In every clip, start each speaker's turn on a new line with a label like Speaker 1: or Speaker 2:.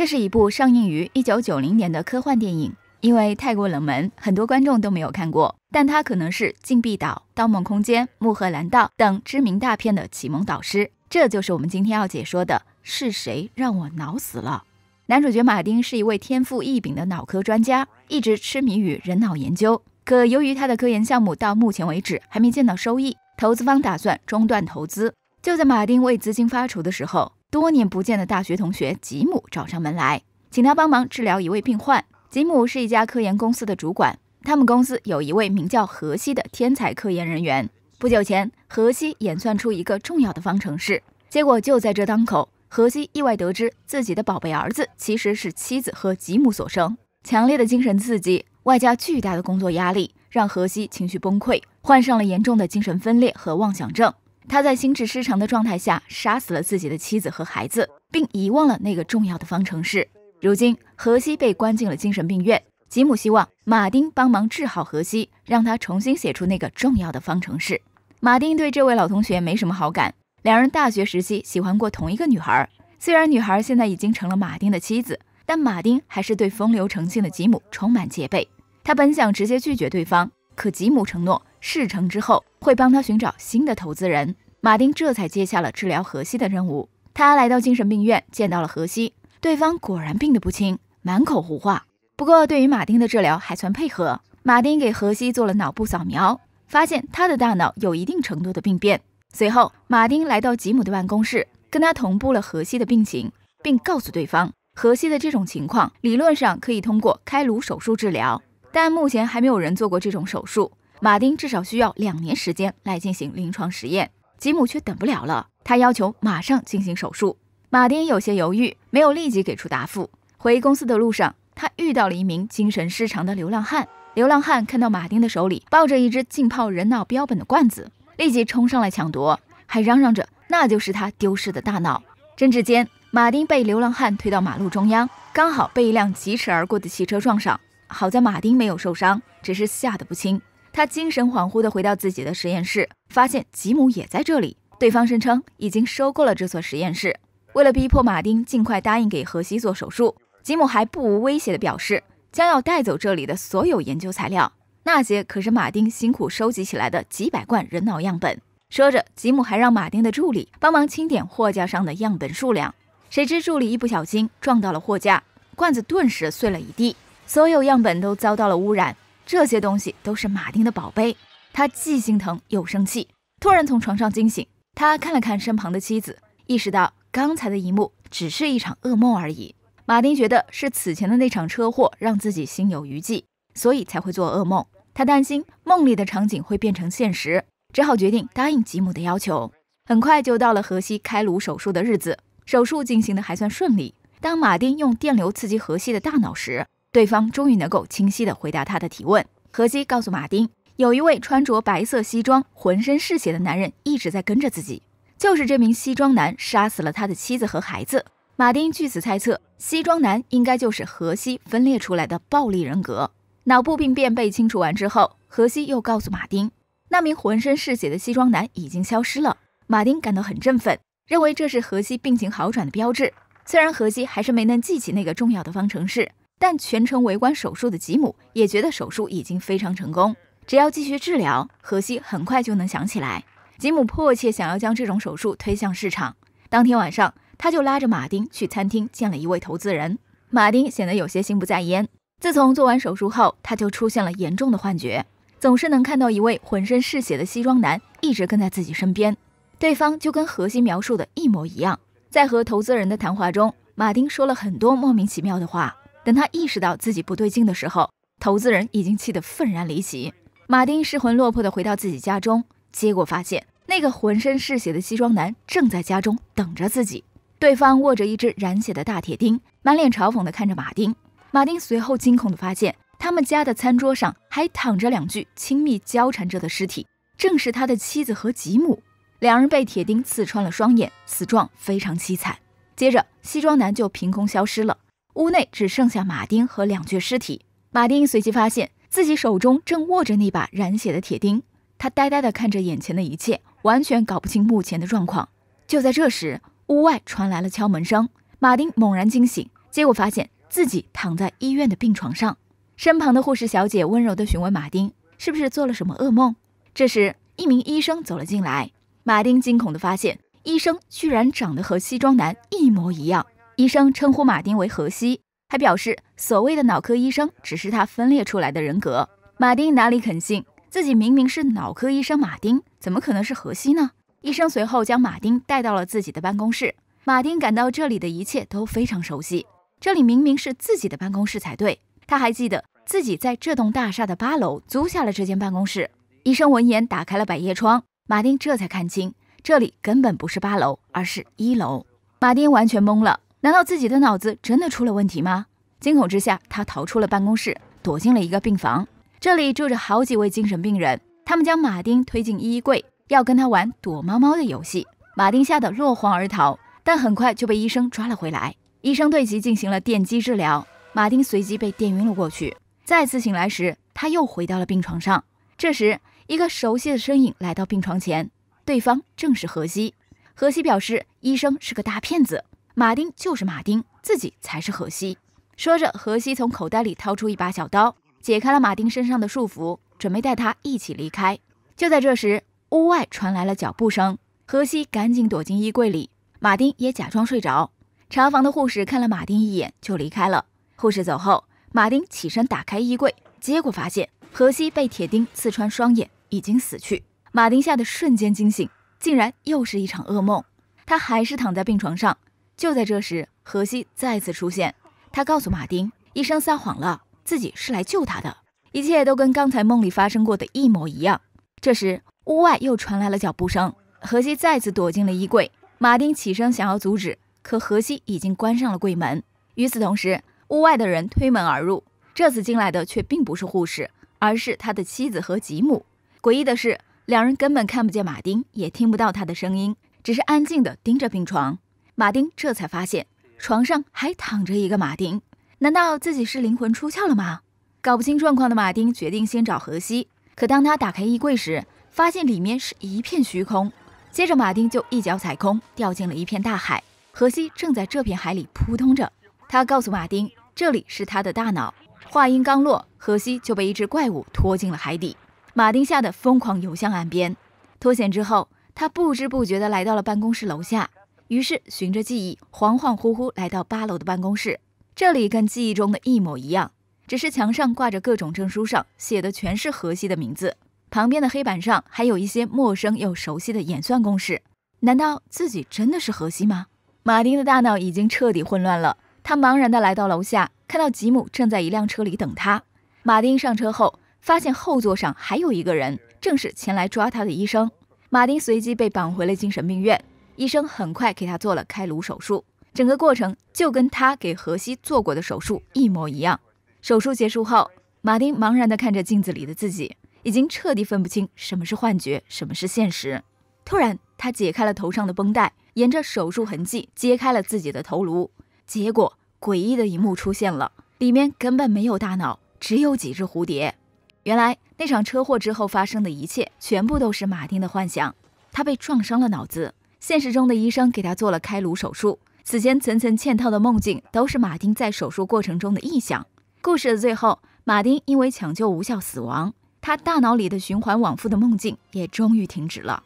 Speaker 1: 这是一部上映于一九九零年的科幻电影，因为太过冷门，很多观众都没有看过。但它可能是《禁闭岛》《盗梦空间》《穆赫兰道》等知名大片的启蒙导师。这就是我们今天要解说的：是谁让我脑死了？男主角马丁是一位天赋异禀的脑科专家，一直痴迷于人脑研究。可由于他的科研项目到目前为止还没见到收益，投资方打算中断投资。就在马丁为资金发愁的时候，多年不见的大学同学吉姆找上门来，请他帮忙治疗一位病患。吉姆是一家科研公司的主管，他们公司有一位名叫荷西的天才科研人员。不久前，荷西演算出一个重要的方程式，结果就在这当口，荷西意外得知自己的宝贝儿子其实是妻子和吉姆所生。强烈的精神刺激，外加巨大的工作压力，让荷西情绪崩溃，患上了严重的精神分裂和妄想症。他在心智失常的状态下杀死了自己的妻子和孩子，并遗忘了那个重要的方程式。如今，荷西被关进了精神病院。吉姆希望马丁帮忙治好荷西，让他重新写出那个重要的方程式。马丁对这位老同学没什么好感，两人大学时期喜欢过同一个女孩。虽然女孩现在已经成了马丁的妻子，但马丁还是对风流成性的吉姆充满戒备。他本想直接拒绝对方，可吉姆承诺。事成之后，会帮他寻找新的投资人。马丁这才接下了治疗荷西的任务。他来到精神病院，见到了荷西，对方果然病得不轻，满口胡话。不过，对于马丁的治疗还算配合。马丁给荷西做了脑部扫描，发现他的大脑有一定程度的病变。随后，马丁来到吉姆的办公室，跟他同步了荷西的病情，并告诉对方，荷西的这种情况理论上可以通过开颅手术治疗，但目前还没有人做过这种手术。马丁至少需要两年时间来进行临床实验，吉姆却等不了了。他要求马上进行手术。马丁有些犹豫，没有立即给出答复。回公司的路上，他遇到了一名精神失常的流浪汉。流浪汉看到马丁的手里抱着一只浸泡人脑标本的罐子，立即冲上来抢夺，还嚷嚷着那就是他丢失的大脑。争执间，马丁被流浪汉推到马路中央，刚好被一辆疾驰而过的汽车撞上。好在马丁没有受伤，只是吓得不轻。他精神恍惚地回到自己的实验室，发现吉姆也在这里。对方声称已经收购了这所实验室，为了逼迫马丁尽快答应给荷西做手术，吉姆还不无威胁地表示将要带走这里的所有研究材料，那些可是马丁辛苦收集起来的几百罐人脑样本。说着，吉姆还让马丁的助理帮忙清点货架上的样本数量。谁知助理一不小心撞到了货架，罐子顿时碎了一地，所有样本都遭到了污染。这些东西都是马丁的宝贝，他既心疼又生气，突然从床上惊醒。他看了看身旁的妻子，意识到刚才的一幕只是一场噩梦而已。马丁觉得是此前的那场车祸让自己心有余悸，所以才会做噩梦。他担心梦里的场景会变成现实，只好决定答应吉姆的要求。很快就到了荷西开颅手术的日子，手术进行的还算顺利。当马丁用电流刺激荷西的大脑时，对方终于能够清晰地回答他的提问。荷西告诉马丁，有一位穿着白色西装、浑身是血的男人一直在跟着自己，就是这名西装男杀死了他的妻子和孩子。马丁据此猜测，西装男应该就是荷西分裂出来的暴力人格。脑部病变被清除完之后，荷西又告诉马丁，那名浑身是血的西装男已经消失了。马丁感到很振奋，认为这是荷西病情好转的标志。虽然荷西还是没能记起那个重要的方程式。但全程围观手术的吉姆也觉得手术已经非常成功，只要继续治疗，荷西很快就能想起来。吉姆迫切想要将这种手术推向市场，当天晚上他就拉着马丁去餐厅见了一位投资人。马丁显得有些心不在焉，自从做完手术后，他就出现了严重的幻觉，总是能看到一位浑身是血的西装男一直跟在自己身边，对方就跟荷西描述的一模一样。在和投资人的谈话中，马丁说了很多莫名其妙的话。等他意识到自己不对劲的时候，投资人已经气得愤然离席。马丁失魂落魄地回到自己家中，结果发现那个浑身是血的西装男正在家中等着自己。对方握着一只染血的大铁钉，满脸嘲讽地看着马丁。马丁随后惊恐地发现，他们家的餐桌上还躺着两具亲密交缠着的尸体，正是他的妻子和吉姆。两人被铁钉刺穿了双眼，死状非常凄惨。接着，西装男就凭空消失了。屋内只剩下马丁和两具尸体。马丁随即发现自己手中正握着那把染血的铁钉，他呆呆地看着眼前的一切，完全搞不清目前的状况。就在这时，屋外传来了敲门声，马丁猛然惊醒，结果发现自己躺在医院的病床上，身旁的护士小姐温柔地询问马丁是不是做了什么噩梦。这时，一名医生走了进来，马丁惊恐地发现，医生居然长得和西装男一模一样。医生称呼马丁为荷西，还表示所谓的脑科医生只是他分裂出来的人格。马丁哪里肯信？自己明明是脑科医生，马丁怎么可能是荷西呢？医生随后将马丁带到了自己的办公室。马丁感到这里的一切都非常熟悉，这里明明是自己的办公室才对。他还记得自己在这栋大厦的八楼租下了这间办公室。医生闻言打开了百叶窗，马丁这才看清，这里根本不是八楼，而是一楼。马丁完全懵了。难道自己的脑子真的出了问题吗？惊恐之下，他逃出了办公室，躲进了一个病房。这里住着好几位精神病人，他们将马丁推进衣柜，要跟他玩躲猫猫的游戏。马丁吓得落荒而逃，但很快就被医生抓了回来。医生对其进行了电击治疗，马丁随即被电晕了过去。再次醒来时，他又回到了病床上。这时，一个熟悉的身影来到病床前，对方正是荷西。荷西表示，医生是个大骗子。马丁就是马丁，自己才是荷西。说着，荷西从口袋里掏出一把小刀，解开了马丁身上的束缚，准备带他一起离开。就在这时，屋外传来了脚步声，荷西赶紧躲进衣柜里，马丁也假装睡着。查房的护士看了马丁一眼就离开了。护士走后，马丁起身打开衣柜，结果发现荷西被铁钉刺穿双眼，已经死去。马丁吓得瞬间惊醒，竟然又是一场噩梦。他还是躺在病床上。就在这时，荷西再次出现。他告诉马丁，医生撒谎了，自己是来救他的。一切都跟刚才梦里发生过的一模一样。这时，屋外又传来了脚步声。荷西再次躲进了衣柜。马丁起身想要阻止，可荷西已经关上了柜门。与此同时，屋外的人推门而入。这次进来的却并不是护士，而是他的妻子和吉姆。诡异的是，两人根本看不见马丁，也听不到他的声音，只是安静地盯着病床。马丁这才发现，床上还躺着一个马丁。难道自己是灵魂出窍了吗？搞不清状况的马丁决定先找荷西。可当他打开衣柜时，发现里面是一片虚空。接着，马丁就一脚踩空，掉进了一片大海。荷西正在这片海里扑通着。他告诉马丁，这里是他的大脑。话音刚落，荷西就被一只怪物拖进了海底。马丁吓得疯狂游向岸边。脱险之后，他不知不觉地来到了办公室楼下。于是，循着记忆，恍恍惚惚来到八楼的办公室，这里跟记忆中的一模一样，只是墙上挂着各种证书，上写的全是荷西的名字。旁边的黑板上还有一些陌生又熟悉的演算公式。难道自己真的是荷西吗？马丁的大脑已经彻底混乱了，他茫然的来到楼下，看到吉姆正在一辆车里等他。马丁上车后，发现后座上还有一个人，正是前来抓他的医生。马丁随即被绑回了精神病院。医生很快给他做了开颅手术，整个过程就跟他给荷西做过的手术一模一样。手术结束后，马丁茫然地看着镜子里的自己，已经彻底分不清什么是幻觉，什么是现实。突然，他解开了头上的绷带，沿着手术痕迹揭开了自己的头颅，结果诡异的一幕出现了：里面根本没有大脑，只有几只蝴蝶。原来那场车祸之后发生的一切，全部都是马丁的幻想。他被撞伤了脑子。现实中的医生给他做了开颅手术。此前层层嵌套的梦境都是马丁在手术过程中的臆想。故事的最后，马丁因为抢救无效死亡，他大脑里的循环往复的梦境也终于停止了。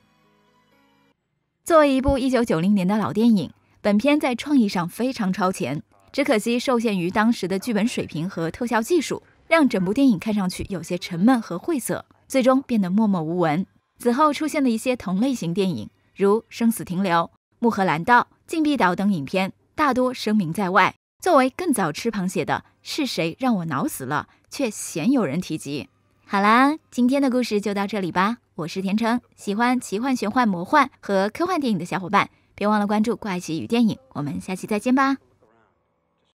Speaker 1: 作为一部一九九零年的老电影，本片在创意上非常超前，只可惜受限于当时的剧本水平和特效技术，让整部电影看上去有些沉闷和晦涩，最终变得默默无闻。此后出现的一些同类型电影。如《生死停留》《木赫兰道》《禁闭岛》等影片，大多声名在外。作为更早吃螃蟹的，是谁让我脑死了？却鲜有人提及。好啦，今天的故事就到这里吧。我是甜橙，喜欢奇幻、玄幻、魔幻和科幻电影的小伙伴，别忘了关注《怪奇与电影》。我们下期再见吧。